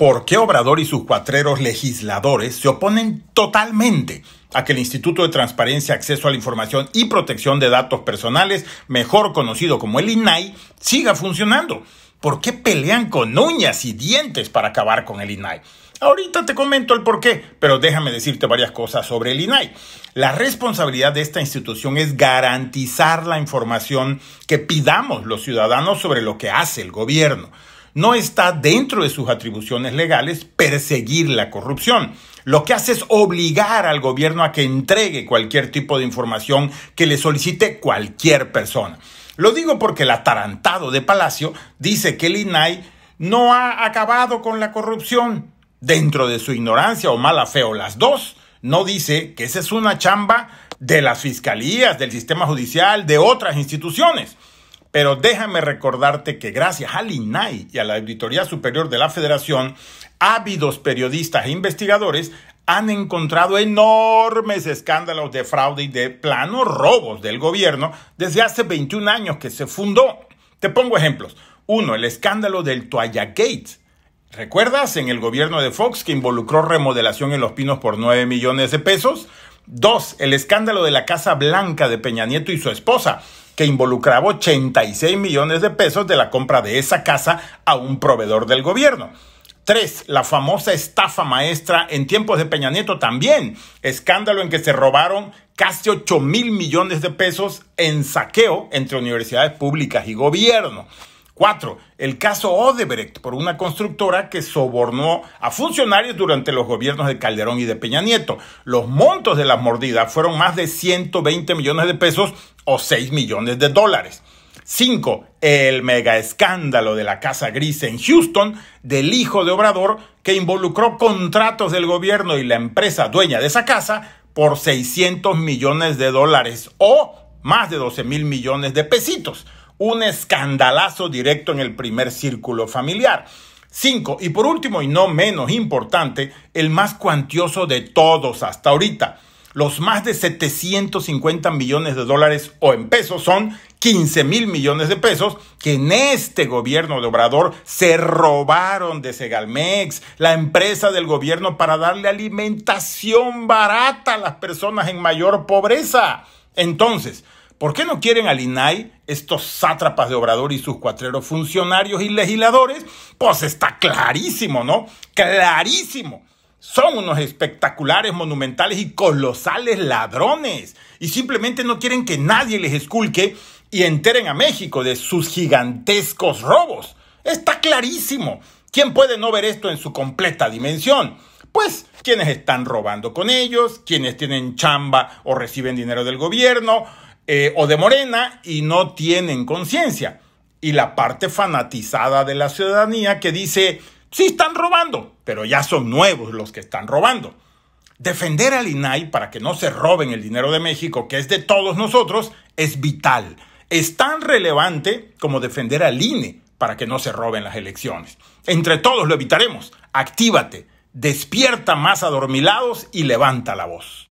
por qué Obrador y sus cuatreros legisladores se oponen totalmente a que el Instituto de Transparencia, Acceso a la Información y Protección de Datos Personales, mejor conocido como el INAI, siga funcionando. ¿Por qué pelean con uñas y dientes para acabar con el INAI? Ahorita te comento el por qué, pero déjame decirte varias cosas sobre el INAI. La responsabilidad de esta institución es garantizar la información que pidamos los ciudadanos sobre lo que hace el gobierno no está dentro de sus atribuciones legales perseguir la corrupción. Lo que hace es obligar al gobierno a que entregue cualquier tipo de información que le solicite cualquier persona. Lo digo porque el atarantado de Palacio dice que el INAI no ha acabado con la corrupción. Dentro de su ignorancia o mala fe o las dos, no dice que esa es una chamba de las fiscalías, del sistema judicial, de otras instituciones. Pero déjame recordarte que gracias al INAI y a la Auditoría Superior de la Federación, ávidos periodistas e investigadores han encontrado enormes escándalos de fraude y de planos robos del gobierno desde hace 21 años que se fundó. Te pongo ejemplos. Uno, el escándalo del Toalla Gate. ¿Recuerdas en el gobierno de Fox que involucró remodelación en Los Pinos por 9 millones de pesos? Dos, el escándalo de la Casa Blanca de Peña Nieto y su esposa, que involucraba 86 millones de pesos de la compra de esa casa a un proveedor del gobierno. Tres, La famosa estafa maestra en tiempos de Peña Nieto también. Escándalo en que se robaron casi 8 mil millones de pesos en saqueo entre universidades públicas y gobierno. 4. El caso Odebrecht por una constructora que sobornó a funcionarios durante los gobiernos de Calderón y de Peña Nieto. Los montos de las mordidas fueron más de 120 millones de pesos o 6 millones de dólares. 5. El mega escándalo de la Casa Gris en Houston del hijo de Obrador que involucró contratos del gobierno y la empresa dueña de esa casa por 600 millones de dólares o más de 12 mil millones de pesitos un escandalazo directo en el primer círculo familiar. Cinco, y por último y no menos importante, el más cuantioso de todos hasta ahorita. Los más de 750 millones de dólares o en pesos son 15 mil millones de pesos que en este gobierno de Obrador se robaron de Segalmex, la empresa del gobierno para darle alimentación barata a las personas en mayor pobreza. Entonces, ¿Por qué no quieren al INAI estos sátrapas de Obrador y sus cuatreros funcionarios y legisladores? Pues está clarísimo, ¿no? Clarísimo. Son unos espectaculares, monumentales y colosales ladrones. Y simplemente no quieren que nadie les esculque y enteren a México de sus gigantescos robos. Está clarísimo. ¿Quién puede no ver esto en su completa dimensión? Pues quienes están robando con ellos, quienes tienen chamba o reciben dinero del gobierno, eh, o de Morena y no tienen conciencia. Y la parte fanatizada de la ciudadanía que dice, sí están robando, pero ya son nuevos los que están robando. Defender al INAI para que no se roben el dinero de México, que es de todos nosotros, es vital. Es tan relevante como defender al INE para que no se roben las elecciones. Entre todos lo evitaremos. Actívate, despierta más adormilados y levanta la voz.